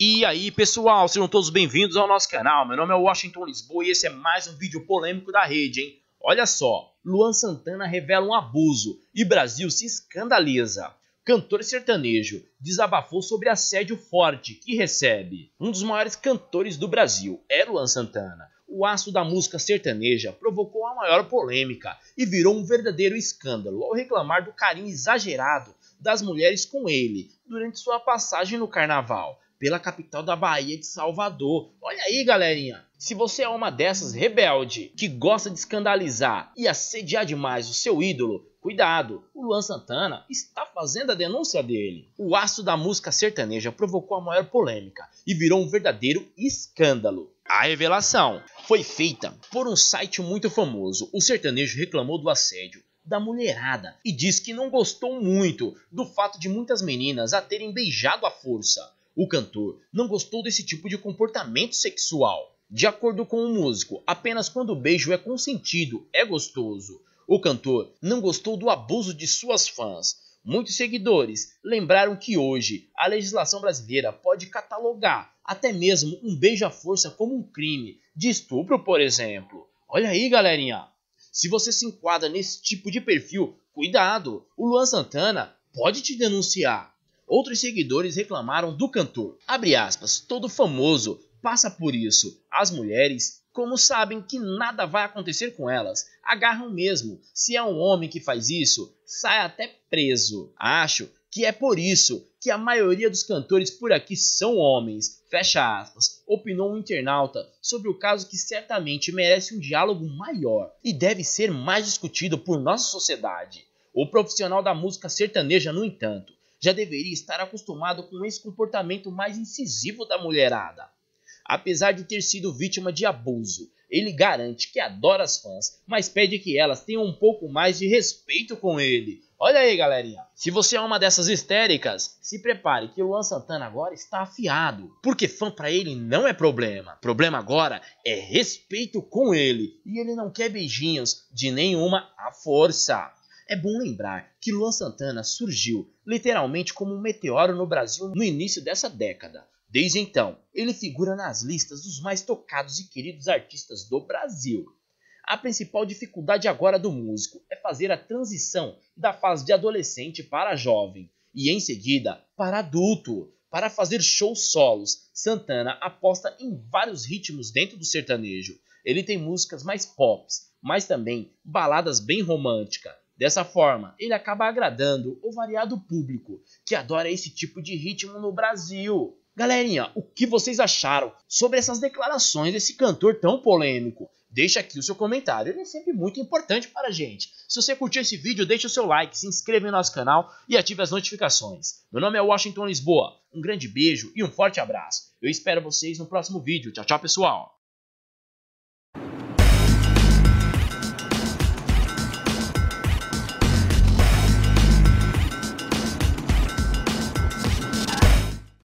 E aí pessoal, sejam todos bem-vindos ao nosso canal, meu nome é Washington Lisboa e esse é mais um vídeo polêmico da rede, hein? Olha só, Luan Santana revela um abuso e Brasil se escandaliza. Cantor sertanejo desabafou sobre assédio forte que recebe. Um dos maiores cantores do Brasil é Luan Santana. O aço da música sertaneja provocou a maior polêmica e virou um verdadeiro escândalo ao reclamar do carinho exagerado das mulheres com ele durante sua passagem no carnaval pela capital da Bahia de Salvador. Olha aí, galerinha! Se você é uma dessas rebelde que gosta de escandalizar e assediar demais o seu ídolo, cuidado, o Luan Santana está fazendo a denúncia dele. O aço da música sertaneja provocou a maior polêmica e virou um verdadeiro escândalo. A revelação foi feita por um site muito famoso. O sertanejo reclamou do assédio da mulherada e diz que não gostou muito do fato de muitas meninas a terem beijado à força. O cantor não gostou desse tipo de comportamento sexual. De acordo com o músico, apenas quando o beijo é consentido é gostoso. O cantor não gostou do abuso de suas fãs. Muitos seguidores lembraram que hoje a legislação brasileira pode catalogar até mesmo um beijo à força como um crime de estupro, por exemplo. Olha aí, galerinha. Se você se enquadra nesse tipo de perfil, cuidado. O Luan Santana pode te denunciar. Outros seguidores reclamaram do cantor. Abre aspas, todo famoso passa por isso. As mulheres, como sabem que nada vai acontecer com elas, agarram mesmo. Se é um homem que faz isso, sai até preso. Acho que é por isso que a maioria dos cantores por aqui são homens. Fecha aspas. Opinou um internauta sobre o caso que certamente merece um diálogo maior e deve ser mais discutido por nossa sociedade. O profissional da música sertaneja, no entanto, já deveria estar acostumado com esse comportamento mais incisivo da mulherada. Apesar de ter sido vítima de abuso, ele garante que adora as fãs, mas pede que elas tenham um pouco mais de respeito com ele. Olha aí, galerinha. Se você é uma dessas histéricas, se prepare que o Luan Santana agora está afiado. Porque fã para ele não é problema. Problema agora é respeito com ele. E ele não quer beijinhos de nenhuma à força. É bom lembrar que Luan Santana surgiu literalmente como um meteoro no Brasil no início dessa década. Desde então, ele figura nas listas dos mais tocados e queridos artistas do Brasil. A principal dificuldade agora do músico é fazer a transição da fase de adolescente para jovem e em seguida para adulto. Para fazer shows solos, Santana aposta em vários ritmos dentro do sertanejo. Ele tem músicas mais pop, mas também baladas bem românticas Dessa forma, ele acaba agradando o variado público que adora esse tipo de ritmo no Brasil. Galerinha, o que vocês acharam sobre essas declarações desse cantor tão polêmico? Deixa aqui o seu comentário, ele é sempre muito importante para a gente. Se você curtiu esse vídeo, deixa o seu like, se inscreva no nosso canal e ative as notificações. Meu nome é Washington Lisboa, um grande beijo e um forte abraço. Eu espero vocês no próximo vídeo. Tchau, tchau, pessoal!